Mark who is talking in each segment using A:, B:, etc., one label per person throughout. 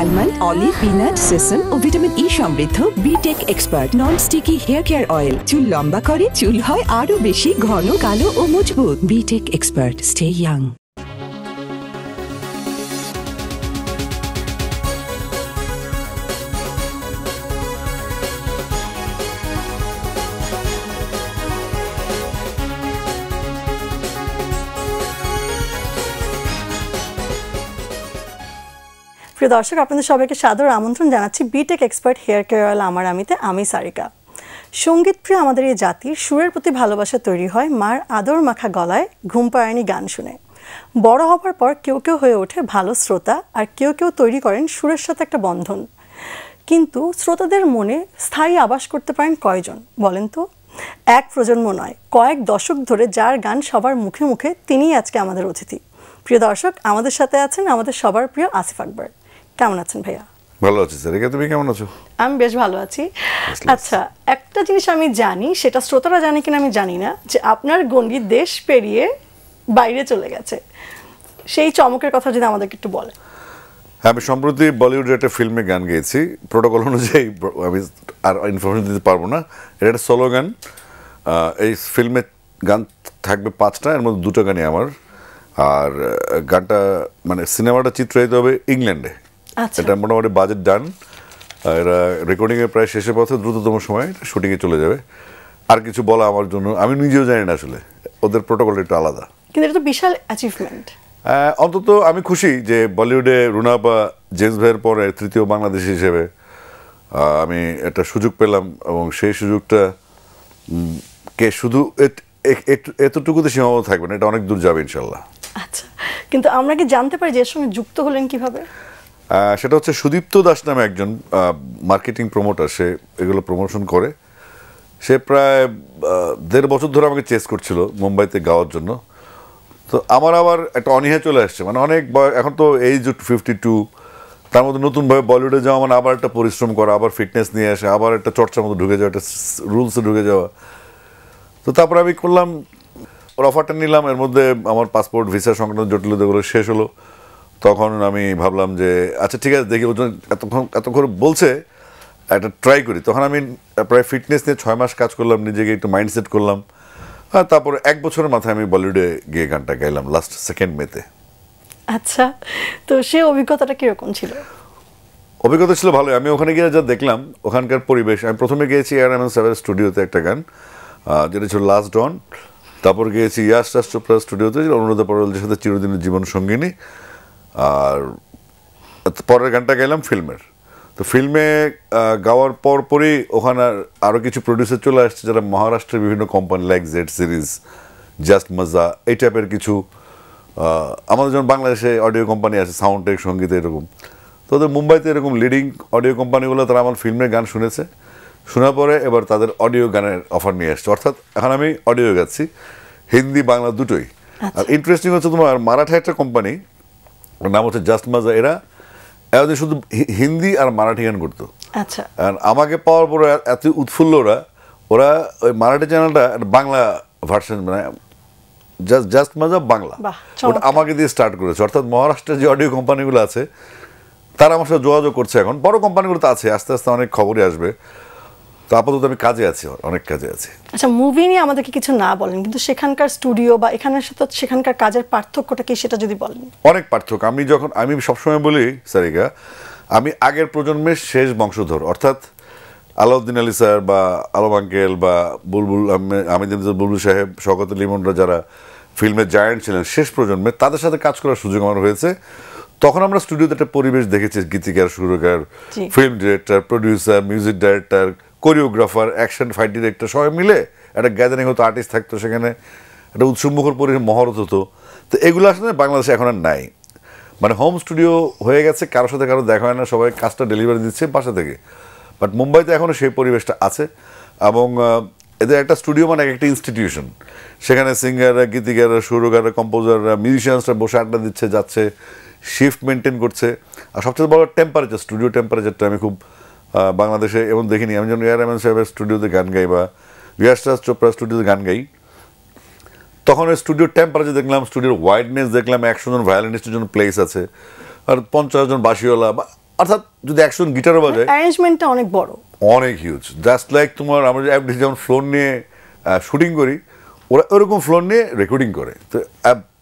A: Almond olive peanut সেসন ও vitamin E e সমৃদ্ধ বিটেক expert non sticky hair care oil চুল লম্বা করে চুল হয় আরো বেশি ঘন কালো ও মজবুত বিটেক এক্সপার্ট স্টে ইয়াং প্রিয় দর্শক আপনাদের সবাইকে সাদর আমন্ত্রণ জানাচ্ছি বিটেক এক্সপার্ট হেয়ার কেয়ারওয়ালা আমার আমিতে আমি সারিকা সঙ্গীত প্রিয় আমাদের এই জাতির সুরের প্রতি ভালোবাসা তৈরি হয় মার আদর মাখা গলায় ঘুম পায়নি গান শুনে বড় হবার পর কেউ কেউ হয়ে ওঠে ভালো শ্রোতা আর কেউ কেউ তৈরি করেন সুরের সাথে একটা বন্ধন কিন্তু শ্রোতাদের মনে স্থায়ী আবাস করতে পারেন কয়জন বলেন তো এক প্রজন্ম নয় কয়েক দশক ধরে যার গান সবার মুখে মুখে তিনিই আজকে আমাদের অতিথি প্রিয় দর্শক আমাদের সাথে আছেন আমাদের সবার প্রিয় আসিফ আকবর কেমন আছেন ভাইয়া
B: ভালো আছি সারিকা তুমি কেমন আছো
A: আমি বেশ ভালো আছি আচ্ছা একটা জিনিস আমি জানি সেটা শ্রোতারা জানে কিনা আমি জানি না যে আপনার গণ্ডি দেশ পেরিয়ে বাইরে চলে গেছে সেই চমকের কথা যদি আমাদেরকে একটু বলেন
B: হ্যাঁ আমি সম্প্রতি বলিউডের একটা ফিল্মে গান গেয়েছি প্রোটোকল অনুযায়ী আমি আর ইনফরমেশন দিতে পারবো না এটা একটা সোলো গান এই ফিল্মে গান থাকবে পাঁচটা এর মধ্যে দুটো গানই আমার আর গানটা মানে সিনেমাটা চিত্রায়িত হবে ইংল্যান্ডে আচ্ছা। এটা মোটামুটি বাজেট ডান এরা রেকর্ডিংয়ের প্রায় শেষের পথে দ্রুততম সময় শুটিংয়ে চলে যাবে আর কিছু বলা আমার জন্য আমি নিজেও জানি না আসলে ওদের প্রোটোকল একটু আলাদা
A: কিন্তু এটা তো বিশাল অ্যাচিভমেন্ট
B: অন্তত আমি খুশি যে বলিউডে রুনাপা বা জেমস ভাইয়ের পরে তৃতীয় বাংলাদেশি হিসেবে আমি একটা সুযোগ পেলাম এবং সেই সুযোগটা কে শুধু এতটুকুতে সীমাবদ্ধ থাকবে না এটা অনেক দূর যাবে ইনশাল্লাহ
A: আচ্ছা কিন্তু আমরা কি জানতে পারি যে এর সঙ্গে যুক্ত হলেন কিভাবে
B: সেটা হচ্ছে সুদীপ্ত দাস নামে একজন মার্কেটিং প্রমোটার সে এগুলো প্রমোশন করে সে প্রায় দেড় বছর ধরে আমাকে চেস করছিল মুম্বাইতে গাওয়ার জন্য তো আমার আবার একটা অনীহা চলে আসছে মানে অনেক এখন তো এইজ ফিফটি টু তার মধ্যে নতুনভাবে বলিউডে যাওয়া মানে আবার একটা পরিশ্রম করা আবার ফিটনেস নিয়ে আসে আবার একটা চর্চার মধ্যে ঢুকে যাওয়া একটা রুলসে ঢুকে যাওয়া তো তারপরে আমি করলাম ওর অফারটা নিলাম এর মধ্যে আমার পাসপোর্ট ভিসা সংক্রান্ত জটিলতাগুলো শেষ হলো তখন আমি ভাবলাম যে আচ্ছা ঠিক আছে দেখি ওজন এতক্ষণ এতক্ষণ বলছে একটা ট্রাই করি তখন আমি প্রায় ফিটনেস নিয়ে ছয় মাস কাজ করলাম নিজেকে একটু মাইন্ডসেট করলাম হ্যাঁ তারপরে এক বছরের মাথায় আমি বলিউডে গিয়ে গানটা গাইলাম লাস্ট সেকেন্ড মেতে
A: আচ্ছা তো সে অভিজ্ঞতাটা কীরকম ছিল
B: অভিজ্ঞতা ছিল ভালোই আমি ওখানে গিয়ে যা দেখলাম ওখানকার পরিবেশ আমি প্রথমে গিয়েছি আর এম সাহেবের স্টুডিওতে একটা গান যেটা ছিল লাস্ট ডন তারপর গিয়েছি ইয়াস রাজ স্টুডিওতে অনুরোধ পরওয়ালের সাথে চিরদিনের জীবন সঙ্গিনী আর পরের গানটা গাইলাম ফিল্মের তো ফিল্মে গাওয়ার পর পরই ওখানে আরও কিছু প্রডিউসার চলে আসছে যারা মহারাষ্ট্রের বিভিন্ন company like Z series just মজা এই টাইপের কিছু আমাদের যেমন বাংলাদেশে অডিও কোম্পানি আছে সাউন্ড টেক সঙ্গীত এরকম তো ওদের মুম্বাইতে এরকম লিডিং অডিও কোম্পানিগুলো তারা আমার ফিল্মের গান শুনেছে শোনার পরে এবার তাদের অডিও গানের অফার নিয়ে আসছে অর্থাৎ এখন আমি অডিও গাচ্ছি হিন্দি বাংলা দুটোই আর ইন্টারেস্টিং আচ্ছা। হচ্ছে তোমার মারাঠা একটা কোম্পানি নাম হচ্ছে জাস্ট মাজা এরা শুধু হিন্দি আর মারাঠি গান করতো আচ্ছা আর আমাকে পাওয়ার পরে এত উৎফুল্ল ওরা ওরা ওই মারাঠি চ্যানেলটা বাংলা ভার্সন মানে জাস্ট জাস্ট মাজা বাংলা ওটা আমাকে দিয়ে স্টার্ট করেছে অর্থাৎ মহারাষ্ট্রের যে অডিও কোম্পানিগুলো আছে তারা আমার সাথে যোগাযোগ করছে এখন বড় কোম্পানিগুলো তো আছে আস্তে আস্তে অনেক খবরই আসবে তো আপাতত আমি কাজে আছি অনেক কাজে আছি
A: আচ্ছা মুভি নিয়ে আমাদেরকে কিছু না বলেন কিন্তু সেখানকার স্টুডিও বা এখানের সাথে সেখানকার কাজের পার্থক্যটা কি সেটা যদি বলেন
B: অনেক পার্থক্য আমি যখন আমি সবসময় বলি সারিকা আমি আগের প্রজন্মের শেষ বংশধর অর্থাৎ আলাউদ্দিন আলী স্যার বা আলম আঙ্কেল বা বুলবুল আমিদিন বুলবুল সাহেব শকত লিমনরা যারা ফিল্মের জায়ান্ট ছিলেন শেষ প্রজন্মে তাদের সাথে কাজ করার সুযোগ আমার হয়েছে তখন আমরা স্টুডিওতে একটা পরিবেশ দেখেছি গীতিকার সুরকার film director producer music director choreographer action fight director সবাই মিলে একটা গ্যাদারিং হতো আর্টিস্ট থাকতো সেখানে একটা উৎসবমুখর পরিবেশ মহরত হতো তো এগুলো আসলে বাংলাদেশে এখন আর নাই মানে হোম স্টুডিও হয়ে গেছে কারোর সাথে কারো দেখা হয় না সবাই কাজটা ডেলিভারি দিচ্ছে বাসা থেকে বাট মুম্বাইতে এখনও সেই পরিবেশটা আছে এবং এদের একটা স্টুডিও মানে একটা ইনস্টিটিউশন সেখানে সিঙ্গাররা গীতিকাররা সুরকাররা কম্পোজাররা মিউজিশিয়ানসরা বসে আড্ডা দিচ্ছে যাচ্ছে শিফট মেনটেন করছে আর সবচেয়ে বড় টেম্পারেচার স্টুডিও টেম্পারেচারটা আমি খুব বাংলাদেশে এবং দেখিনি আমি যখন এ আর সাহেবের স্টুডিওতে গান গাই বা রিয়াসরাজ চোপড়া স্টুডিওতে গান গাই তখন ওই স্টুডিওর টেম্পারেচার দেখলাম স্টুডিওর ওয়াইডনেস দেখলাম একশো জন ভায়োলিনিস্টের জন্য প্লেস আছে আর পঞ্চাশ জন বাসিওয়ালা বা অর্থাৎ যদি একশো জন গিটারও বাজায়
A: অ্যারেঞ্জমেন্টটা অনেক বড়
B: অনেক হিউজ জাস্ট লাইক তোমার আমরা যেমন ফ্লোর নিয়ে শুটিং করি ওরা ওরকম ফ্লোর নিয়ে রেকর্ডিং করে তো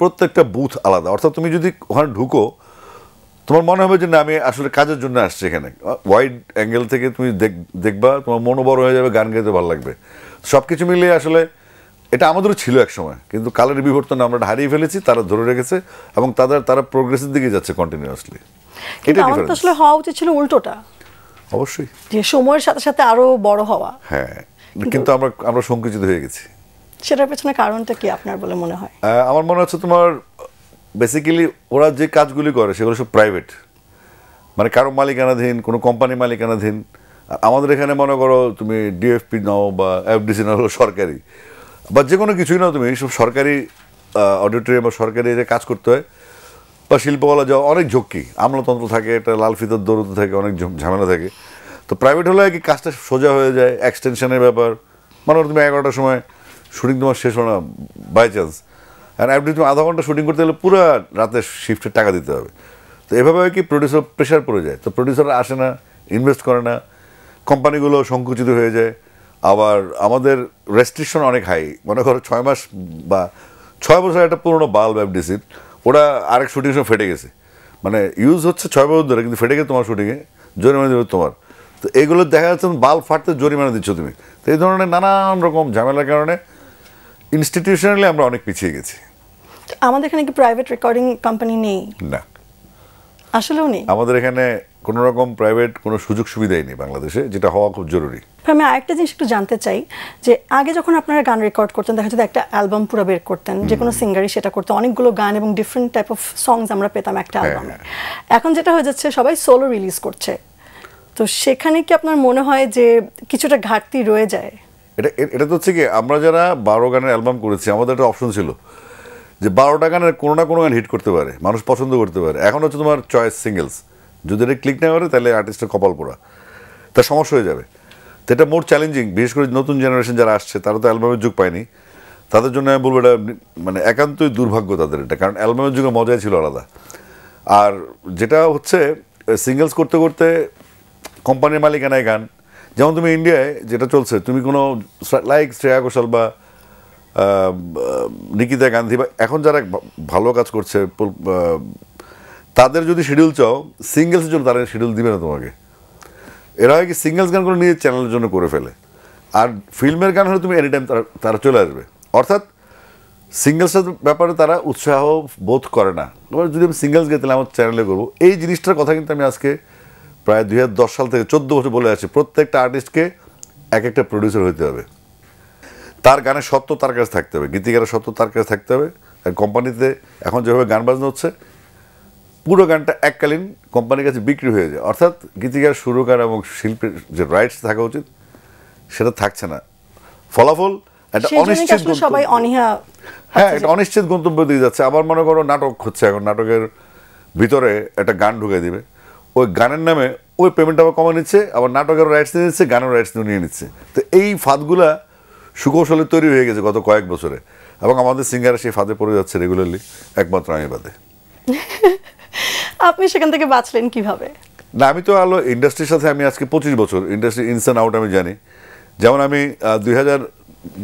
B: প্রত্যেকটা বুথ আলাদা অর্থাৎ তুমি যদি ওখানে ঢুকো তোমার মনে হবে যে না আমি আসলে কাজের জন্য আসছি এখানে ওয়াইড অ্যাঙ্গেল থেকে তুমি দেখবা তোমার মনও বড় হয়ে যাবে গান গাইতে ভালো লাগবে সব কিছু মিলিয়ে আসলে এটা আমাদেরও ছিল এক সময় কিন্তু কালের বিবর্তনে আমরা হারিয়ে ফেলেছি তারা ধরে রেখেছে এবং তাদের তারা প্রোগ্রেসের দিকে যাচ্ছে কন্টিনিউয়াসলি এটা
A: আসলে হওয়া উচিত ছিল উল্টোটা অবশ্যই যে সময়ের সাথে সাথে আরো বড় হওয়া
B: হ্যাঁ কিন্তু আমরা আমরা সংকুচিত হয়ে গেছি
A: সেটার পেছনে কারণটা কি আপনার বলে মনে হয়
B: আমার মনে হচ্ছে তোমার বেসিক্যালি ওরা যে কাজগুলি করে সেগুলো সব প্রাইভেট মানে কারো মালিকানাধীন কোনো কোম্পানি মালিকানাধীন আমাদের এখানে মনে করো তুমি ডিএফপি নাও বা এফডিসি নাও সরকারি বা যে কোনো কিছুই নাও তুমি সব সরকারি অডিটোরিয়াম বা সরকারি যে কাজ করতে হয় বা শিল্পকলা যাওয়া অনেক ঝক্কি আমলতন্ত্র থাকে একটা লাল ফিতর দৌড়তে থাকে অনেক ঝামেলা থাকে তো প্রাইভেট হলে কি কাজটা সোজা হয়ে যায় এক্সটেনশনের ব্যাপার মানে তুমি এগারোটার সময় শুটিং তোমার শেষ হয় না বাই চান্স আর আপনি তুমি আধা ঘন্টা শুটিং করতে গেলে পুরো রাতে শিফটের টাকা দিতে হবে তো এভাবে কি প্রডিউসার প্রেশার পড়ে যায় তো প্রডিউসার আসে না ইনভেস্ট করে না কোম্পানিগুলো সংকুচিত হয়ে যায় আবার আমাদের রেস্ট্রিকশন অনেক হাই মনে করো ছয় মাস বা ছয় বছর একটা পুরোনো বাল ব্যাপডিসির ওটা আরেক শুটিং সময় ফেটে গেছে মানে ইউজ হচ্ছে ছয় বছর ধরে কিন্তু ফেটে গেছে তোমার শুটিংয়ে জরিমানা দেবে তোমার তো এগুলো দেখা যাচ্ছে বাল ফাটতে জরিমানা দিচ্ছ তুমি তো এই ধরনের নানান রকম ঝামেলার কারণে ইনস্টিটিউশনালি আমরা অনেক পিছিয়ে গেছি
A: আমাদের এখানে কি প্রাইভেট রেকর্ডিং কোম্পানি নেই না আসলেও নেই
B: আমাদের এখানে কোনো রকম প্রাইভেট কোনো সুযোগ সুবিধাই নেই বাংলাদেশে যেটা হওয়া খুব জরুরি
A: আমি আরেকটা জিনিস একটু জানতে চাই যে আগে যখন আপনারা গান রেকর্ড করতেন দেখা যেত একটা অ্যালবাম পুরো বের করতেন যে কোনো সিঙ্গারই সেটা করতেন অনেকগুলো গান এবং ডিফারেন্ট টাইপ অফ সংস আমরা পেতাম একটা অ্যালবামে হ্যাঁ। এখন যেটা হয়ে যাচ্ছে সবাই সোলো রিলিজ করছে তো সেখানে কি আপনার মনে হয় যে কিছুটা ঘাটতি রয়ে যায়
B: এটা এটা তো হচ্ছে কি আমরা যারা বারো গানের অ্যালবাম করেছি আমাদের একটা অপশন ছিল যে বারোটা গানের কোনো না কোনো গান হিট করতে পারে মানুষ পছন্দ করতে পারে এখন হচ্ছে তোমার চয়েস সিঙ্গেলস যদি এটা ক্লিক না করে তাহলে আর্টিস্টের কপাল পোড়া তার সমস্যা হয়ে যাবে তো এটা মোর চ্যালেঞ্জিং বিশেষ করে নতুন জেনারেশন যারা আসছে তারা তো অ্যালবামের যুগ পায়নি তাদের জন্য আমি বলবো এটা মানে একান্তই দুর্ভাগ্য তাদের এটা কারণ অ্যালবামের যুগে মজাই ছিল আলাদা আর যেটা হচ্ছে সিঙ্গেলস করতে করতে কোম্পানির মালিকানায় গান যেমন তুমি ইন্ডিয়ায় যেটা চলছে তুমি কোনো লাইক শ্রেয়া ঘোষাল বা নিকিতা গান্ধী বা এখন যারা ভালো কাজ করছে তাদের যদি শিডিউল চাও সিঙ্গেলসের জন্য তারা শিডিউল দিবে না তোমাকে এরা হয় কি সিঙ্গেলস গানগুলো নিয়ে চ্যানেলের জন্য করে ফেলে আর ফিল্মের গান হলে তুমি এনি টাইম তারা তারা চলে আসবে অর্থাৎ সিঙ্গেলসের ব্যাপারে তারা উৎসাহ বোধ করে না এবার যদি আমি সিঙ্গেলস গাই তাহলে আমার চ্যানেলে করবো এই জিনিসটার কথা কিন্তু আমি আজকে প্রায় দুই সাল থেকে চোদ্দো বছর বলে আসছি প্রত্যেকটা আর্টিস্টকে এক একটা প্রডিউসার হতে হবে তার গানের সত্য তার কাছে থাকতে হবে গীতিকারের সত্য তার কাছে থাকতে হবে আর কোম্পানিতে এখন যেভাবে গান বাজনা হচ্ছে পুরো গানটা এককালীন কোম্পানির কাছে বিক্রি হয়ে যায় অর্থাৎ গীতিকার সুরকার এবং শিল্পীর যে রাইটস থাকা উচিত সেটা থাকছে না ফলাফল একটা অনিশ্চিত সবাই অনীহা হ্যাঁ একটা অনিশ্চিত গন্তব্য দিয়ে যাচ্ছে আবার মনে করো নাটক হচ্ছে এখন নাটকের ভিতরে একটা গান ঢুকে দিবে ওই গানের নামে ওই পেমেন্ট আবার কমা নিচ্ছে আবার নাটকের রাইটস নিয়ে নিচ্ছে গানের রাইটস নিয়ে নিচ্ছে তো এই ফাঁদগুলা সুকৌশলে তৈরি হয়ে গেছে গত কয়েক বছরে এবং আমাদের সিঙ্গার সেই ফাঁদে পড়ে যাচ্ছে রেগুলারলি একমাত্র আমি বাদে
A: আপনি সেখান থেকে বাঁচলেন কিভাবে
B: না আমি তো আলো ইন্ডাস্ট্রির সাথে আমি আজকে পঁচিশ বছর ইন্ডাস্ট্রি ইনসান আউট আমি জানি যেমন আমি দুই হাজার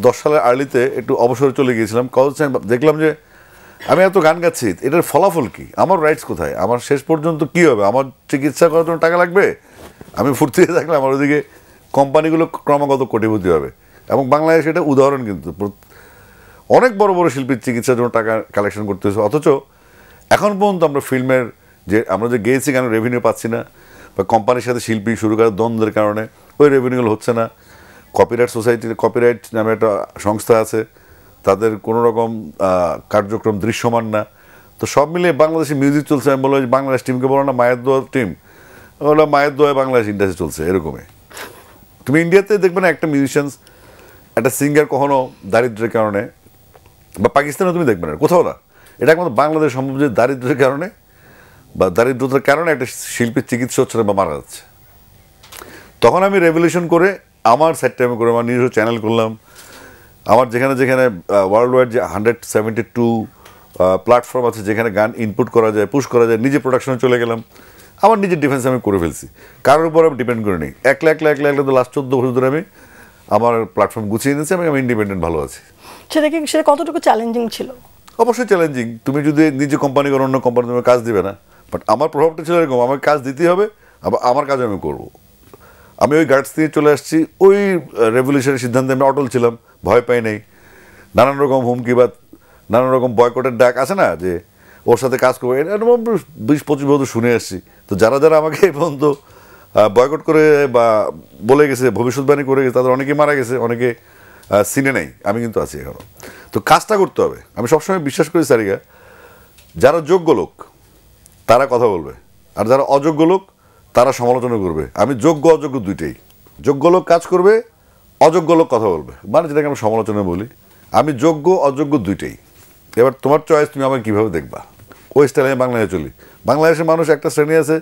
B: দশ সালের আর্লিতে একটু অবসরে চলে গিয়েছিলাম কজ দেখলাম যে আমি এত গান গাচ্ছি এটার ফলাফল কি আমার রাইটস কোথায় আমার শেষ পর্যন্ত কি হবে আমার চিকিৎসা করার জন্য টাকা লাগবে আমি ফুর্তিতে থাকলে আমার ওদিকে কোম্পানিগুলো ক্রমাগত কোটিপতি হবে এবং বাংলাদেশ এটা উদাহরণ কিন্তু অনেক বড় বড় শিল্পীর চিকিৎসার জন্য টাকা কালেকশন করতে হয়েছে অথচ এখন পর্যন্ত আমরা ফিল্মের যে আমরা যে গেয়েছি কেন রেভিনিউ পাচ্ছি না বা কোম্পানির সাথে শিল্পী শুরু করার দ্বন্দ্বের কারণে ওই রেভিনিউগুলো হচ্ছে না কপিরাইট সোসাইটির কপিরাইট নামে একটা সংস্থা আছে তাদের কোনো রকম কার্যক্রম দৃশ্যমান না তো সব মিলিয়ে বাংলাদেশি মিউজিক চলছে আমি বলবো বাংলাদেশ টিমকে বলো না মায়ের দোয়া টিম ওরা মায়ের দোয়া বাংলাদেশ ইন্ডাস্ট্রি চলছে এরকমই তুমি ইন্ডিয়াতে দেখবে না একটা মিউজিশিয়ানস একটা সিঙ্গার কখনো দারিদ্রের কারণে বা পাকিস্তানে তুমি দেখবে না কোথাও না এটা একমাত্র বাংলাদেশ সম্ভব যে দারিদ্রের কারণে বা দারিদ্রতার কারণে একটা শিল্পীর চিকিৎসা হচ্ছে না বা মারা যাচ্ছে তখন আমি রেভলিউশন করে আমার সাইডটা আমি করে আমার নিজস্ব চ্যানেল করলাম আমার যেখানে যেখানে ওয়ার্ল্ড ওয়াইড যে হান্ড্রেড সেভেন্টি টু প্ল্যাটফর্ম আছে যেখানে গান ইনপুট করা যায় পুশ করা যায় নিজে প্রোডাকশনে চলে গেলাম আমার নিজের ডিফেন্স আমি করে ফেলছি কারোর উপর আমি ডিপেন্ড করে নিই একলা একলা একলা একলা তো লাস্ট চোদ্দো বছর ধরে আমি আমার প্ল্যাটফর্ম গুছিয়ে নিয়েছি আমি আমি ইন্ডিপেন্ডেন্ট ভালো আছি
A: সেটা কি সেটা কতটুকু চ্যালেঞ্জিং ছিল
B: অবশ্যই চ্যালেঞ্জিং তুমি যদি নিজে কোম্পানি করো অন্য কোম্পানি তোমার কাজ দিবে না বাট আমার প্রভাবটা ছিল এরকম আমাকে কাজ দিতেই হবে আবার আমার কাজ আমি করব আমি ওই গার্ডস দিয়ে চলে আসছি ওই রেভলিউশনের সিদ্ধান্তে আমি অটল ছিলাম ভয় পাই নাই নানান রকম হুমকি বা নানান রকম বয়কটের ডাক আছে না যে ওর সাথে কাজ করবো এরকম বিশ পঁচিশ বছর শুনে আসছি তো যারা যারা আমাকে এই পর্যন্ত বয়কট করে বা বলে গেছে ভবিষ্যৎবাণী করে গেছে তাদের অনেকে মারা গেছে অনেকে সিনে নেই আমি কিন্তু আছি এখনও তো কাজটা করতে হবে আমি সবসময় বিশ্বাস করি সারিকা যারা যোগ্য লোক তারা কথা বলবে আর যারা অযোগ্য লোক তারা সমালোচনা করবে আমি যোগ্য অযোগ্য দুইটাই যোগ্য লোক কাজ করবে অযোগ্য লোক কথা বলবে মানে যেটাকে আমি সমালোচনা বলি আমি যোগ্য অযোগ্য দুইটাই এবার তোমার চয়েস তুমি আমাকে কীভাবে দেখবা ওই স্টাইলে আমি বাংলাদেশে চলি বাংলাদেশের মানুষ একটা শ্রেণী আছে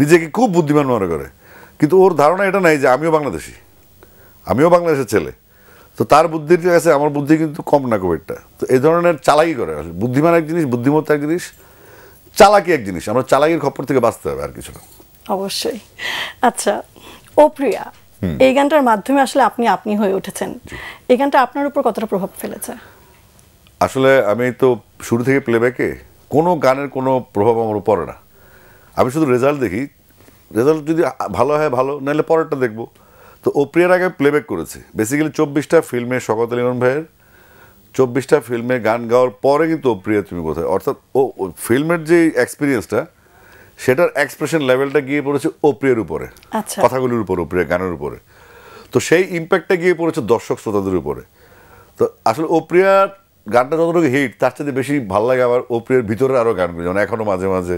B: নিজেকে খুব বুদ্ধিমান মনে করে কিন্তু ওর ধারণা এটা নাই যে আমিও বাংলাদেশি আমিও বাংলাদেশের ছেলে তো তার বুদ্ধির কাছে আমার বুদ্ধি কিন্তু কম না কোভিডটা তো এই ধরনের চালাকি করে বুদ্ধিমান এক জিনিস বুদ্ধিমত্তা এক জিনিস চালাকি এক জিনিস আমরা চালাকির খপ্পর থেকে বাঁচতে হবে আর কিছু না
A: অবশ্যই আচ্ছা ও প্রিয়া এই গানটার মাধ্যমে আসলে আপনি আপনি হয়ে উঠেছেন এই গানটা আপনার উপর কতটা প্রভাব ফেলেছে
B: আসলে আমি তো শুরু থেকে প্লেব্যাকে কোনো গানের কোনো প্রভাব আমার পড়ে না আমি শুধু রেজাল্ট দেখি রেজাল্ট যদি ভালো হয় ভালো নাহলে পরেরটা দেখবো তো ও প্রিয়ার আগে প্লেব্যাক করেছে বেসিক্যালি চব্বিশটা ফিল্মে শকত ইমন ভাইয়ের চব্বিশটা ফিল্মে গান গাওয়ার পরে কিন্তু ও প্রিয়া তুমি কোথায় অর্থাৎ ও ফিল্মের যে এক্সপিরিয়েন্সটা সেটার এক্সপ্রেশন লেভেলটা গিয়ে পড়েছে ও প্রিয়ের উপরে আচ্ছা। কথাগুলির উপরে ও প্রিয়া গানের উপরে তো সেই ইম্প্যাক্টটা গিয়ে পড়েছে দর্শক শ্রোতাদের উপরে তো আসলে ও প্রিয়ার গানটা যতটুকু হিট তার সাথে বেশি ভালো লাগে আবার ও প্রিয়ের ভিতরে আরও গানগুলো যেমন এখনও মাঝে মাঝে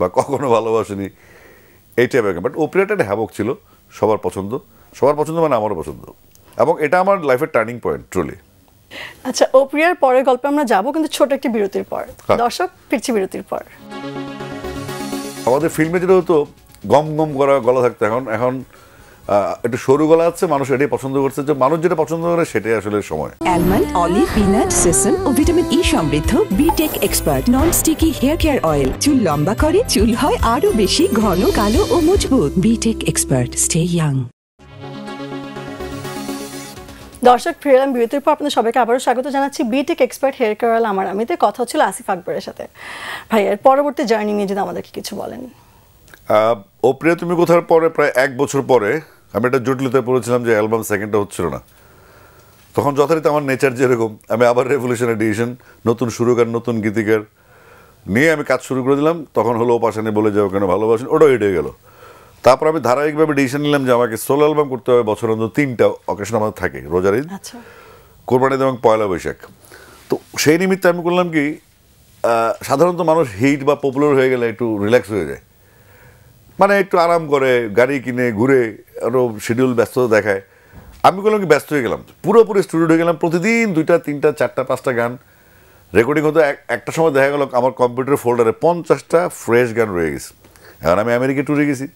B: বা কখনো ভালোবাসেনি এই টাইপের বাট ওপিরাটা একটা হ্যাবক ছিল সবার পছন্দ সবার পছন্দ মানে আমারও পছন্দ এবং এটা আমার লাইফের টার্নিং পয়েন্ট ট্রুলি
A: আচ্ছা ওপিরিয়ার পরের গল্পে আমরা যাব কিন্তু ছোট একটি বিরতির পর হ্যাঁ। দর্শক ফিরছি বিরতির পর
B: আমাদের ফিল্মে যেটা হতো গম গম করা গলা থাকতো এখন এখন একটু সরু গলা আছে মানুষ এটাই পছন্দ করছে যে মানুষ যেটা পছন্দ করে সেটাই আসলে সময় অ্যালমন্ড অলিভ পিনাট সেসম ও ভিটামিন ই e সমৃদ্ধ বিটেক
A: expert non sticky hair care oil চুল লম্বা করে চুল হয় আরো বেশি ঘন কালো ও
B: মজবুত বিটেক এক্সপার্ট স্টে ইয়াং
A: দর্শক ফিরলাম বিরতির পর আপনার সবাইকে আবারও স্বাগত জানাচ্ছি বিটেক এক্সপার্ট হেয়ার কেয়ারাল আমার আমিতে কথা হচ্ছিল আসিফ আকবরের সাথে ভাইয়ের পরবর্তী জার্নি নিয়ে যদি আমাদেরকে কিছু বলেন
B: ও প্রিয় তুমি কোথার পরে প্রায় এক বছর পরে আমি একটা জটিলতায় পড়েছিলাম যে অ্যালবাম সেকেন্ডটা হচ্ছিল না তখন যথারীতি আমার নেচার যেরকম আমি আবার রেভলিউশনের ডিভিশন নতুন সুরকার নতুন গীতিকার নিয়ে আমি কাজ শুরু করে দিলাম তখন হলো ওপাশানি বলে যাও কেন ভালোবাসেন ওটাও এটে গেল তারপর আমি ধারাবাহিকভাবে ডিসিশন নিলাম যে আমাকে সোলো অ্যালবাম করতে হবে বছর অন্তত তিনটা অকেশন আমাদের থাকে রোজার ঈদ আচ্ছা। কোরবানি এবং পয়লা বৈশাখ তো সেই নিমিত্তে আমি করলাম কি সাধারণত মানুষ হিট বা পপুলার হয়ে গেলে একটু রিল্যাক্স হয়ে যায় মানে একটু আরাম করে গাড়ি কিনে ঘুরে আরও শিডিউল ব্যস্ততা দেখায় আমি বললাম কি ব্যস্ত হয়ে গেলাম পুরোপুরি স্টুডিও হয়ে গেলাম প্রতিদিন দুইটা তিনটা চারটা পাঁচটা গান রেকর্ডিং হতো একটা সময় দেখা গেল আমার কম্পিউটার ফোল্ডারে পঞ্চাশটা ফ্রেশ গান রয়ে গেছে এখন আমি আমেরিকা ট্যুরে গেছি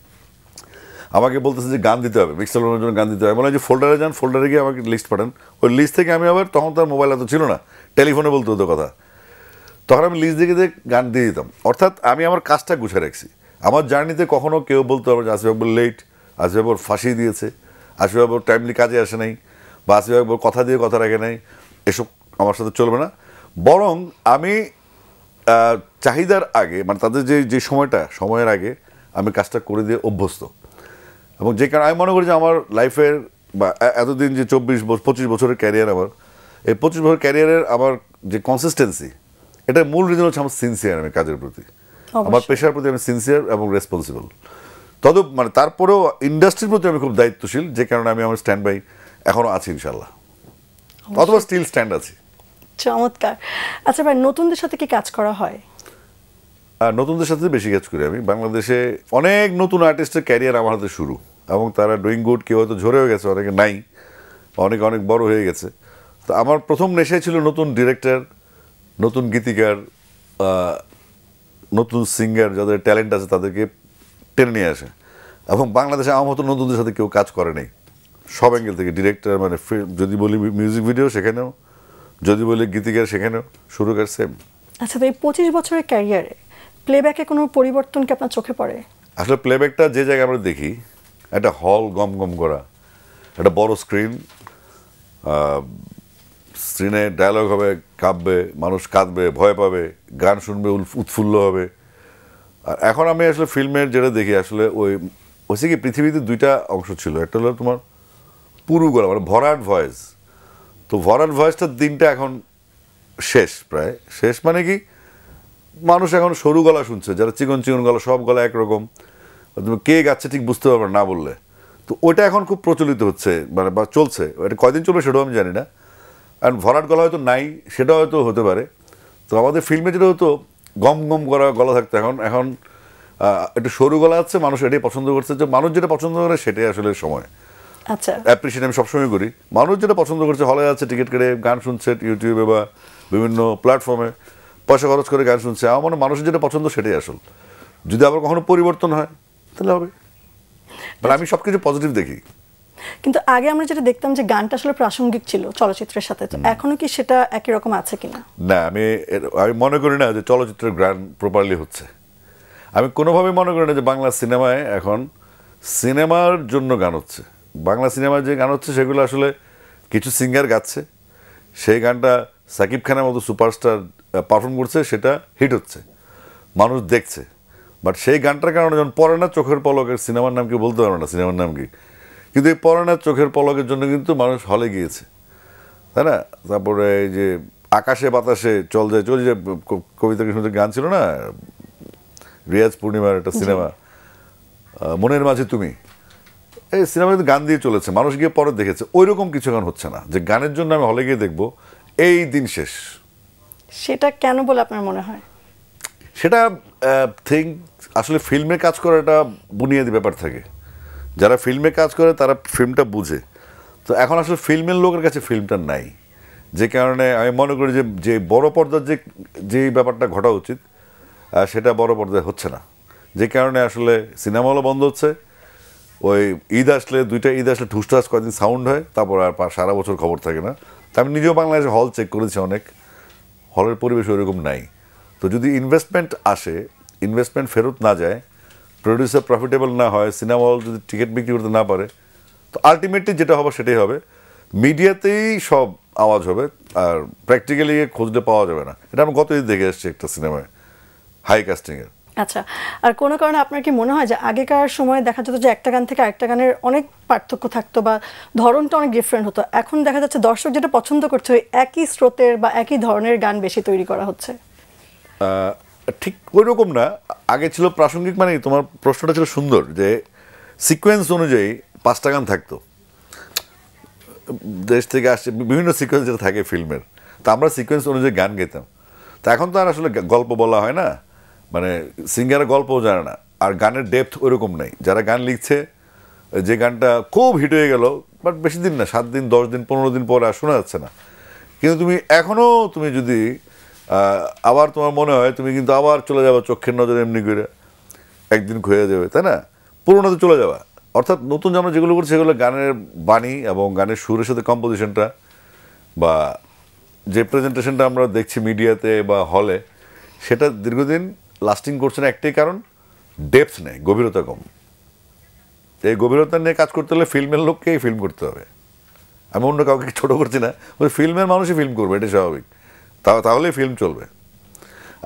B: আমাকে বলতেছে যে গান দিতে হবে মিক্সার লোনের জন্য গান দিতে হবে বলে যে ফোল্ডারে যান ফোল্ডারে গিয়ে আমাকে লিস্ট পাঠান ওই লিস্ট থেকে আমি আবার তখন তার মোবাইল এত ছিল না টেলিফোনে বলতে হতো কথা তখন আমি লিস্ট দেখে গান দিয়ে দিতাম অর্থাৎ আমি আমার কাজটা গুছিয়ে রাখছি আমার জার্নিতে কখনো কেউ বলতে পারবে যে আসিফ আকবর লেট আসিফ আকবর ফাঁসি দিয়েছে আসিফ আকবর টাইমলি কাজে আসে নাই বা আসিফ আকবর কথা দিয়ে কথা রাখে নাই এসব আমার সাথে চলবে না বরং আমি চাহিদার আগে মানে তাদের যে যে সময়টা সময়ের আগে আমি কাজটা করে দিয়ে অভ্যস্ত এবং যে কারণে আমি মনে করি যে আমার লাইফের বা এতদিন যে চব্বিশ বছর পঁচিশ বছরের ক্যারিয়ার আমার এই পঁচিশ বছর ক্যারিয়ারের আমার যে কনসিস্টেন্সি এটা মূল রিজন হচ্ছে আমার সিনসিয়ার আমি কাজের প্রতি আমার পেশার প্রতি আমি সিনসিয়ার এবং রেসপন্সিবল তদ মানে তারপরেও ইন্ডাস্ট্রির প্রতি আমি খুব দায়িত্বশীল যে কারণে আমি আমার স্ট্যান্ড বাই এখনও আছি ইনশাল্লাহ অথবা স্টিল স্ট্যান্ড আছি
A: চমৎকার আচ্ছা ভাই নতুনদের সাথে কি কাজ করা হয়
B: আর নতুনদের সাথে বেশি কাজ করি আমি বাংলাদেশে অনেক নতুন আর্টিস্টের ক্যারিয়ার আমার হাতে শুরু এবং তারা ডুইং গুড কেউ হয়তো ঝরেও গেছে অনেকে নাই অনেক অনেক বড় হয়ে গেছে তো আমার প্রথম নেশায় ছিল নতুন ডিরেক্টর নতুন গীতিকার নতুন সিঙ্গার যাদের ট্যালেন্ট আছে তাদেরকে টেনে নিয়ে আসে এবং বাংলাদেশে আমার মতো নতুনদের সাথে কেউ কাজ করে নেই সব অ্যাঙ্গেল থেকে ডিরেক্টর মানে যদি বলি মিউজিক ভিডিও সেখানেও যদি বলি গীতিকার সেখানেও সুরকার সেম আচ্ছা
A: এই পঁচিশ বছরের ক্যারিয়ারে প্লেব্যাকে কোনো পরিবর্তন কি আপনার চোখে পড়ে
B: আসলে প্লেব্যাকটা যে জায়গায় আমরা দেখি একটা হল গম গম করা একটা বড় স্ক্রিন স্ক্রিনে ডায়লগ হবে কাঁপবে মানুষ কাঁদবে ভয় পাবে গান শুনবে উৎফুল্ল হবে আর এখন আমি আসলে ফিল্মের যেটা দেখি আসলে ওই হচ্ছে কি পৃথিবীতে দুইটা অংশ ছিল একটা হলো তোমার পুরু গলা মানে ভরাট ভয়েস তো ভরাট ভয়েসটার দিনটা এখন শেষ প্রায় শেষ মানে কি মানুষ এখন সরু গলা শুনছে যারা চিকন চিকন গলা সব গলা একরকম তুমি কে গাচ্ছে ঠিক বুঝতে পারবে না বললে তো ওটা এখন খুব প্রচলিত হচ্ছে মানে বা চলছে এটা কয়দিন চলবে সেটাও আমি জানি না অ্যান্ড ভরাট গলা হয়তো নাই সেটা হয়তো হতে পারে তো আমাদের ফিল্মে যেটা হতো গম গম করা গলা থাকতো এখন এখন একটু সরু গলা আছে মানুষ এটাই পছন্দ করছে যে মানুষ যেটা পছন্দ করে সেটাই আসলে সময় আচ্ছা অ্যাপ্রিসিয়েট আমি সবসময় করি মানুষ যেটা পছন্দ করছে হলে যাচ্ছে টিকিট কেটে গান শুনছে ইউটিউবে বা বিভিন্ন প্ল্যাটফর্মে পয়সা খরচ করে গান শুনছে আমার মনে মানুষের যেটা পছন্দ সেটাই আসল যদি আবার কখনো পরিবর্তন হয় তাহলে হবে মানে আমি সব কিছু পজিটিভ দেখি
A: কিন্তু আগে আমরা যেটা দেখতাম যে গানটা আসলে প্রাসঙ্গিক ছিল চলচ্চিত্রের সাথে তো এখনো কি সেটা একই রকম আছে কিনা
B: না আমি আমি মনে করি না যে চলচ্চিত্রের গান প্রপারলি হচ্ছে আমি কোনোভাবেই মনে করি না যে বাংলা সিনেমায় এখন সিনেমার জন্য গান হচ্ছে বাংলা সিনেমায় যে গান হচ্ছে সেগুলো আসলে কিছু সিঙ্গার গাচ্ছে সেই গানটা সাকিব খানের মতো সুপারস্টার পারফর্ম করছে সেটা হিট হচ্ছে মানুষ দেখছে বাট সেই গানটার কারণে যখন পড়ে না চোখের পলকের সিনেমার নাম কি বলতে পারবে না সিনেমার নাম কি কিন্তু এই পরাণের চোখের পলকের জন্য কিন্তু মানুষ হলে গিয়েছে তাই না তারপরে এই যে আকাশে বাতাসে চল যায় চল যায় কবিতা কৃষ্ণদের গান ছিল না রিয়াজ পূর্ণিমার একটা সিনেমা মনের মাঝে তুমি এই সিনেমা কিন্তু গান দিয়ে চলেছে মানুষ গিয়ে পরে দেখেছে ওই রকম কিছু গান হচ্ছে না যে গানের জন্য আমি হলে গিয়ে দেখব এই দিন শেষ
A: সেটা কেন বলে আপনার মনে
B: হয় সেটা থিঙ্ক আসলে ফিল্মে কাজ করাটা বুনিয়াদি ব্যাপার থাকে যারা ফিল্মে কাজ করে তারা ফিল্মটা বুঝে তো এখন আসলে ফিল্মের লোকের কাছে ফিল্মটা নাই যে কারণে আমি মনে করি যে যে বড় পর্দার যে যে ব্যাপারটা ঘটা উচিত সেটা বড় পর্দায় হচ্ছে না যে কারণে আসলে সিনেমা হলও বন্ধ হচ্ছে ওই ঈদ আসলে দুইটা ঈদ আসলে ঠুসঠাস কয়েকদিন সাউন্ড হয় তারপর আর সারা বছর খবর থাকে না তা আমি নিজেও বাংলাদেশে হল চেক করেছি অনেক হলের পরিবেশ ওইরকম নাই তো যদি ইনভেস্টমেন্ট আসে ইনভেস্টমেন্ট ফেরত না যায় প্রডিউসার প্রফিটেবল না হয় সিনেমা হল যদি টিকিট বিক্রি করতে না পারে তো আলটিমেটলি যেটা হবে সেটাই হবে মিডিয়াতেই সব আওয়াজ হবে আর প্র্যাকটিক্যালি খুঁজতে পাওয়া যাবে না এটা আমরা গতদিন দেখে এসেছি একটা সিনেমায় হাই কাস্টিংয়ের
A: আচ্ছা আর কোনো কারণে আপনার কি মনে হয় যে আগেকার সময় দেখা যেত যে একটা গান থেকে আরেকটা গানের অনেক পার্থক্য থাকতো বা ধরনটা অনেক ডিফারেন্ট হতো এখন দেখা যাচ্ছে দর্শক যেটা পছন্দ করছে একই স্রোতের বা একই ধরনের গান বেশি তৈরি করা হচ্ছে
B: ঠিক ওই রকম না আগে ছিল প্রাসঙ্গিক মানে তোমার প্রশ্নটা ছিল সুন্দর যে সিকোয়েন্স অনুযায়ী পাঁচটা গান থাকতো দেশ থেকে আসছে বিভিন্ন সিকোয়েন্স যেটা থাকে ফিল্মের তা আমরা সিকোয়েন্স অনুযায়ী গান গেতাম তা এখন তো আর আসলে গল্প বলা হয় না মানে সিঙ্গার গল্পও জানে না আর গানের ডেপথ ওইরকম নেই যারা গান লিখছে যে গানটা খুব হিট হয়ে গেল বাট বেশি দিন না সাত দিন দশ দিন পনেরো দিন পরে আর শোনা যাচ্ছে না কিন্তু তুমি এখনও তুমি যদি আবার তোমার মনে হয় তুমি কিন্তু আবার চলে যাবা চোখের নজরে এমনি করে একদিন খুঁজে যাবে তাই না পুরোনোতে চলে যাওয়া অর্থাৎ নতুন আমরা যেগুলো করছি সেগুলো গানের বাণী এবং গানের সুরের সাথে কম্পোজিশনটা বা যে প্রেজেন্টেশনটা আমরা দেখছি মিডিয়াতে বা হলে সেটা দীর্ঘদিন লাস্টিং করছে না একটাই কারণ ডেপথ নেই গভীরতা কম এই গভীরতা নিয়ে কাজ করতে হলে ফিল্মের লোককেই ফিল্ম করতে হবে আমি অন্য কাউকে ছোটো করছি না ফিল্মের মানুষই ফিল্ম করবে এটা স্বাভাবিক তাহলে ফিল্ম চলবে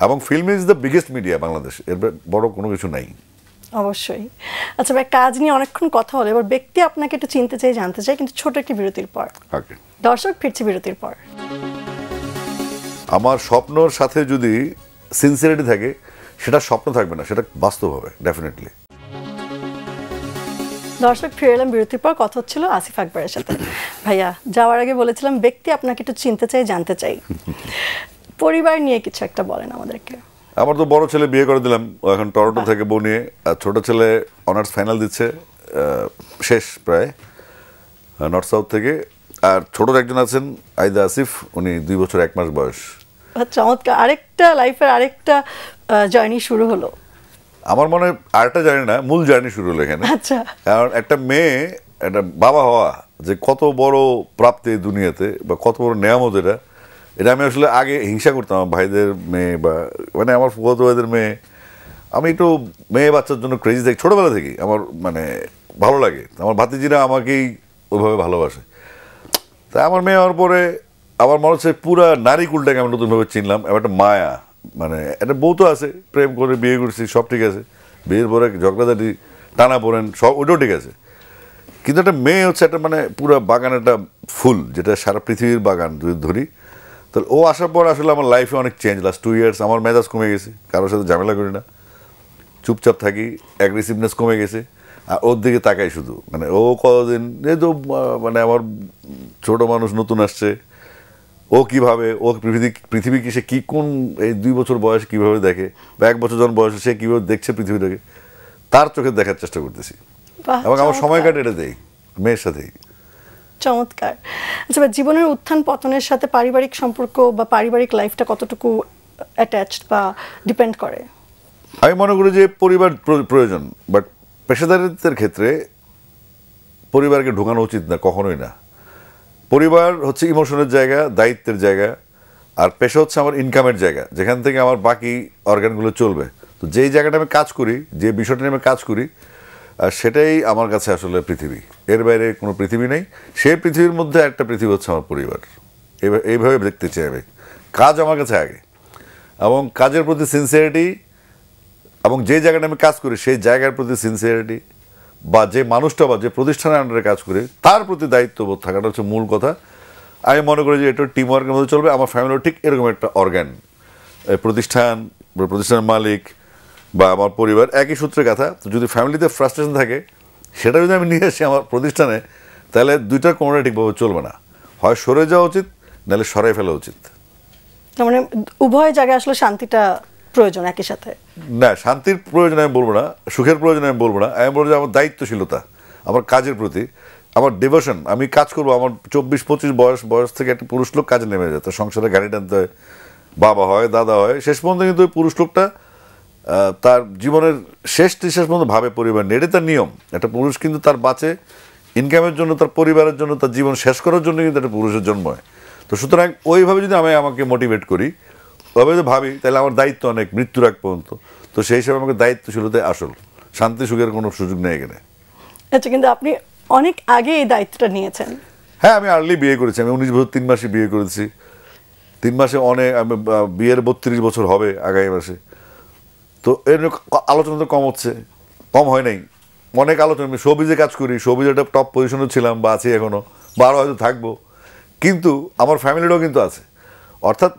B: এবং film is the biggest media Bangladesh এর বড় কোনো কিছু নাই
A: অবশ্যই আচ্ছা ভাই কাজ নিয়ে অনেকক্ষণ কথা হলো এবার ব্যক্তি আপনাকে একটু চিনতে চাই জানতে চাই কিন্তু ছোট একটি বিরতির পর দর্শক ফিরছি বিরতির পর
B: আমার স্বপ্নর সাথে যদি সিনসিয়ারিটি থাকে সেটা স্বপ্ন থাকবে না সেটা বাস্তব হবে ডেফিনেটলি
A: দর্শক ফিরে এলাম বিরতির পর কথা হচ্ছিল আসিফ আকবরের সাথে ভাইয়া যাওয়ার আগে বলেছিলাম ব্যক্তি আপনাকে একটু চিনতে চাই জানতে চাই পরিবার নিয়ে কিছু একটা বলেন আমাদেরকে
B: আমার তো বড় ছেলে বিয়ে করে দিলাম এখন টরন্টো থেকে বউ নিয়ে আর ছোটো ছেলে অনার্স ফাইনাল দিচ্ছে শেষ প্রায় নর্থ সাউথ থেকে আর ছোটোর একজন আছেন আইদা আসিফ উনি দুই বছর এক মাস বয়স
A: চমৎকার আরেকটা লাইফের আরেকটা জার্নি শুরু হলো
B: আমার মনে হয় আরেকটা জানি না মূল জার্নি শুরু হলো এখানে আচ্ছা। কারণ একটা মেয়ে একটা বাবা হওয়া যে কত বড় প্রাপ্তি দুনিয়াতে বা কত বড় নেয়ামত এটা এটা আমি আসলে আগে হিংসা করতাম আমার ভাইদের মেয়ে বা মানে আমার ফুকত ভাইদের মেয়ে আমি একটু মেয়ে বাচ্চার জন্য ক্রেজি থাকি ছোটোবেলা থেকে আমার মানে ভালো লাগে আমার ভাতিজিরা আমাকেই ওইভাবে ভালোবাসে তা আমার মেয়ে হওয়ার পরে আমার মনে হচ্ছে পুরা নারী কুলটাকে আমি নতুনভাবে চিনলাম এবার একটা মায়া মানে একটা বউ তো আছে প্রেম করে বিয়ে করছি সব ঠিক আছে বিয়ের পরে ঝগড়াঝাটি টানা পড়েন সব ওটাও ঠিক আছে কিন্তু একটা মেয়ে হচ্ছে একটা মানে পুরো বাগান একটা ফুল যেটা সারা পৃথিবীর বাগান যদি ধরি তাহলে ও আসার পর আসলে আমার লাইফে অনেক চেঞ্জ লাস্ট টু ইয়ার্স আমার মেজাজ কমে গেছে কারোর সাথে ঝামেলা করি না চুপচাপ থাকি অ্যাগ্রেসিভনেস কমে গেছে আর ওর দিকে তাকাই শুধু মানে ও কতদিন এই তো মানে আমার ছোটো মানুষ নতুন আসছে ও কিভাবে ও পৃথিবী পৃথিবীকে সে কী কোন এই দুই বছর বয়সে কীভাবে দেখে বা এক বছর যখন বয়সে সে কীভাবে দেখছে পৃথিবীটাকে তার চোখে দেখার চেষ্টা করতেছি এবং আমার সময় কাটে এটা দেই মেয়ের সাথেই
A: চমৎকার আচ্ছা জীবনের উত্থান পতনের সাথে পারিবারিক সম্পর্ক বা পারিবারিক লাইফটা কতটুকু অ্যাটাচড বা ডিপেন্ড করে
B: আমি মনে করি যে পরিবার প্রয়োজন বাট পেশাদারিত্বের ক্ষেত্রে পরিবারকে ঢোকানো উচিত না কখনোই না পরিবার হচ্ছে ইমোশনের জায়গা দায়িত্বের জায়গা আর পেশা হচ্ছে আমার ইনকামের জায়গা যেখান থেকে আমার বাকি অর্গানগুলো চলবে তো যেই জায়গাটা আমি কাজ করি যে বিষয়টা নিয়ে আমি কাজ করি সেটাই আমার কাছে আসলে পৃথিবী এর বাইরে কোনো পৃথিবী নেই সেই পৃথিবীর মধ্যে একটা পৃথিবী হচ্ছে আমার পরিবার এইভাবে দেখতে চাই আমি কাজ আমার কাছে আগে এবং কাজের প্রতি সিনসিয়ারিটি এবং যে জায়গাটা আমি কাজ করি সেই জায়গার প্রতি সিনসিয়ারিটি বা যে মানুষটা বা যে প্রতিষ্ঠানের আন্ডারে কাজ করে তার প্রতি দায়িত্ববোধ থাকাটা হচ্ছে মূল কথা আমি মনে করি যে এটা টিম ওয়ার্কের মধ্যে চলবে আমার ফ্যামিলিও ঠিক এরকম একটা অর্গ্যান প্রতিষ্ঠান প্রতিষ্ঠানের মালিক বা আমার পরিবার একই সূত্রে কথা যদি ফ্যামিলিতে ফ্রাস্ট্রেশন থাকে সেটা যদি আমি নিয়ে আসি আমার প্রতিষ্ঠানে তাহলে দুইটা কোনোটা ঠিকভাবে চলবে না হয় সরে যাওয়া উচিত নাহলে সরাই ফেলা উচিত
A: মানে উভয় জায়গায় আসলে শান্তিটা প্রয়োজন একই সাথে
B: না শান্তির প্রয়োজন আমি বলবো না সুখের প্রয়োজন আমি বলবো না আমি বলবো যে আমার দায়িত্বশীলতা আমার কাজের প্রতি আমার ডিভোশন আমি কাজ করব আমার চব্বিশ পঁচিশ বয়স বয়স থেকে একটা পুরুষ লোক কাজে নেমে যেত সংসারে গাড়ি টানতে হয় বাবা হয় দাদা হয় শেষ পর্যন্ত কিন্তু ওই পুরুষ লোকটা তার জীবনের শেষ শেষ পর্যন্ত ভাবে পরিবার নেড়ে তার নিয়ম একটা পুরুষ কিন্তু তার বাঁচে ইনকামের জন্য তার পরিবারের জন্য তার জীবন শেষ করার জন্য কিন্তু একটা পুরুষের জন্ম হয় তো সুতরাং ওইভাবে যদি আমি আমাকে মোটিভেট করি তবে তো ভাবি তাহলে আমার দায়িত্ব অনেক মৃত্যু রাখ পর্যন্ত তো সেই হিসাবে আমাকে তাই আসল শান্তি সুখের কোনো সুযোগ নেই এখানে
A: আচ্ছা কিন্তু আপনি অনেক আগে এই দায়িত্বটা নিয়েছেন
B: হ্যাঁ আমি আর্লি বিয়ে করেছি আমি উনিশ বছর তিন মাসে বিয়ে করেছি তিন মাসে অনেক আমি বিয়ের বত্রিশ বছর হবে আগামী মাসে তো এর আলোচনা তো কম হচ্ছে কম হয় নাই অনেক আলোচনা আমি সবিজে কাজ করি সবিজে একটা টপ পজিশনে ছিলাম বা আছি এখনও বা আরও হয়তো থাকবো কিন্তু আমার ফ্যামিলিটাও কিন্তু আছে অর্থাৎ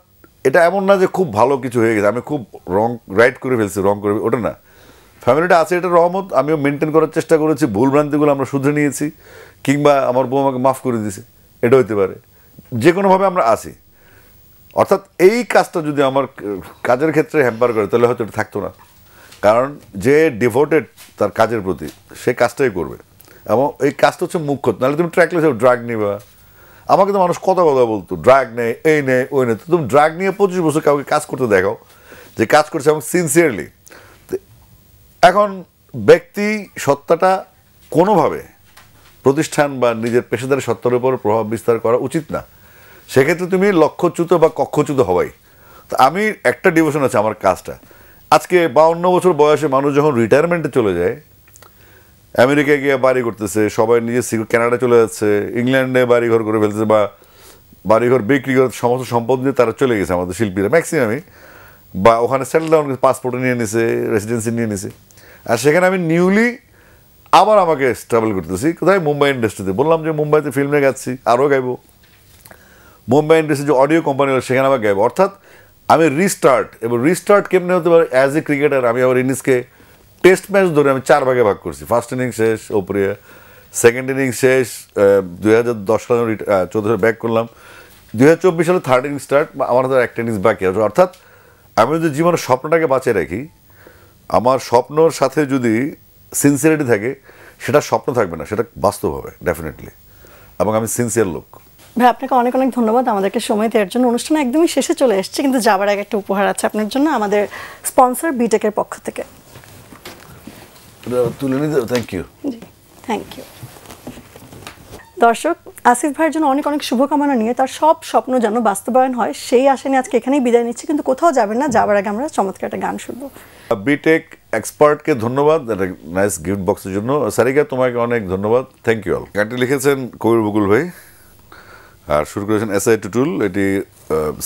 B: এটা এমন না যে খুব ভালো কিছু হয়ে গেছে আমি খুব রং রাইট করে ফেলছি রং করে ওটা না ফ্যামিলিটা আছে এটা রহমত আমিও মেনটেন করার চেষ্টা করেছি ভুল ভ্রান্তিগুলো আমরা শুধরে নিয়েছি কিংবা আমার বউ আমাকে মাফ করে দিয়েছে এটা হইতে পারে যে কোনোভাবে আমরা আছি অর্থাৎ এই কাজটা যদি আমার কাজের ক্ষেত্রে হ্যাম্পার করে তাহলে হয়তো এটা থাকতো না কারণ যে ডিভোটেড তার কাজের প্রতি সে কাজটাই করবে এবং এই কাজটা হচ্ছে মুখ্য নাহলে তুমি ট্র্যাকলেস ড্রাগ নিবা আমাকে তো মানুষ কথা কথা বলতো ড্রাগ নেই এই নেই ওই নেই তো তুমি ড্রাগ নিয়ে পঁচিশ বছর কাউকে কাজ করতে দেখো যে কাজ করছে এবং সিনসিয়ারলি এখন ব্যক্তি সত্তাটা কোনোভাবে প্রতিষ্ঠান বা নিজের পেশাদার সত্তার উপর প্রভাব বিস্তার করা উচিত না সেক্ষেত্রে তুমি লক্ষ্যচ্যুত বা কক্ষচ্যুত হবাই তো আমি একটা ডিভিশন আছে আমার কাজটা আজকে বাউন্ন বছর বয়সে মানুষ যখন রিটায়ারমেন্টে চলে যায় আমেরিকায় গিয়ে বাড়ি করতেছে সবাই নিজে কানাডা চলে যাচ্ছে ইংল্যান্ডে বাড়িঘর করে ফেলতেছে বা বাড়িঘর বিক্রি করে সমস্ত সম্পদ নিয়ে তারা চলে গেছে আমাদের শিল্পীরা ম্যাক্সিমামই বা ওখানে সেটেল ডাউন পাসপোর্টে নিয়ে নিছে রেসিডেন্সি নিয়ে নিছে আর সেখানে আমি নিউলি আবার আমাকে ট্রাভেল করতেছি কোথায় মুম্বাই ইন্ডাস্ট্রিতে বললাম যে মুম্বাইতে ফিল্মে গাচ্ছি আরও গাইব মুম্বাই ইন্ডাস্ট্রি যে অডিও কোম্পানি সেখানে আবার গাইব অর্থাৎ আমি রিস্টার্ট এবং রিস্টার্ট কেমনে হতে পারে অ্যাজ এ ক্রিকেটার আমি আবার ইনিসকে টেস্ট ম্যাচ ধরে আমি চার ভাগে ভাগ করছি ফার্স্ট ইনিং শেষ ওপরে সেকেন্ড ইনিং শেষ দুই হাজার দশ সালে চোদ্দ সালে ব্যাক করলাম দুই হাজার চব্বিশ সালে থার্ড ইনিং স্টার্ট আমার হাতে একটা ইনিংস বাকি আছে অর্থাৎ আমি যদি জীবনের স্বপ্নটাকে বাঁচিয়ে রাখি আমার স্বপ্নর সাথে যদি সিনসিয়ারিটি থাকে সেটা স্বপ্ন থাকবে না সেটা বাস্তব হবে ডেফিনেটলি এবং আমি সিনসিয়ার লোক
A: ভাই আপনাকে অনেক অনেক ধন্যবাদ আমাদেরকে সময় দেওয়ার জন্য অনুষ্ঠান একদমই শেষে চলে এসছে কিন্তু যাবার আগে একটা উপহার আছে আপনার জন্য আমাদের স্পন্সর বিটেকের পক্ষ থেকে
B: তুলে নিতে thank you
A: ji thank you দর্শক আসিফ ভাইয়ের জন্য অনেক অনেক শুভকামনা নিয়ে তার সব স্বপ্ন যেন বাস্তবায়ন হয় সেই আসেনি আজকে এখানেই বিদায় নিচ্ছি কিন্তু কোথাও যাবেন না যাবার আগে আমরা চমৎকার একটা গান শুনবো
B: বিটেক এক্সপার্টকে ধন্যবাদ একটা নাইস গিফট বক্সের জন্য সারিকা তোমাকে অনেক ধন্যবাদ থ্যাংক ইউ অল গানটি লিখেছেন কবির বকুল ভাই আর শুরু করেছেন এস আই টুটুল এটি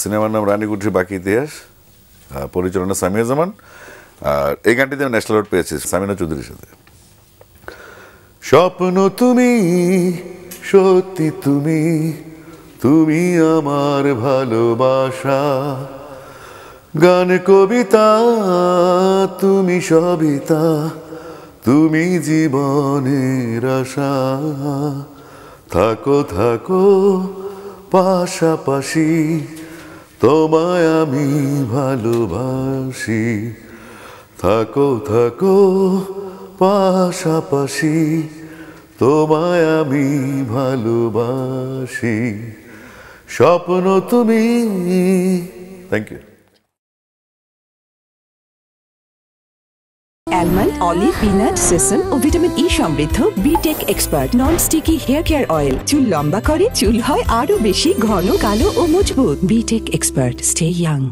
B: সিনেমার নাম রানী কুঠির বাকি ইতিহাস পরিচালনা সামিয়া জামান আর এই গানটিতে আমি ন্যাশনাল অ্যাওয়ার্ড পেয়েছি সামিনা চৌধুরীর সাথে স্বপ্ন তুমি সত্যি তুমি তুমি আমার ভালোবাসা গান কবিতা তুমি সবিতা তুমি জীবনের আশা থাকো থাকো পাশাপাশি তোমায় আমি ভালোবাসি থাকো থাকো পাশাপাশি তোমায় আমি ভালোবাসি স্বপ্ন তুমি thank you almond olive peanut sesame ও
A: ভিটামিন ই e সমৃদ্ধ বিটেক expert non sticky hair care oil চুল লম্বা করে চুল হয় আরো বেশি
B: ঘন কালো ও মজবুত বিটেক এক্সপার্ট স্টে ইয়াং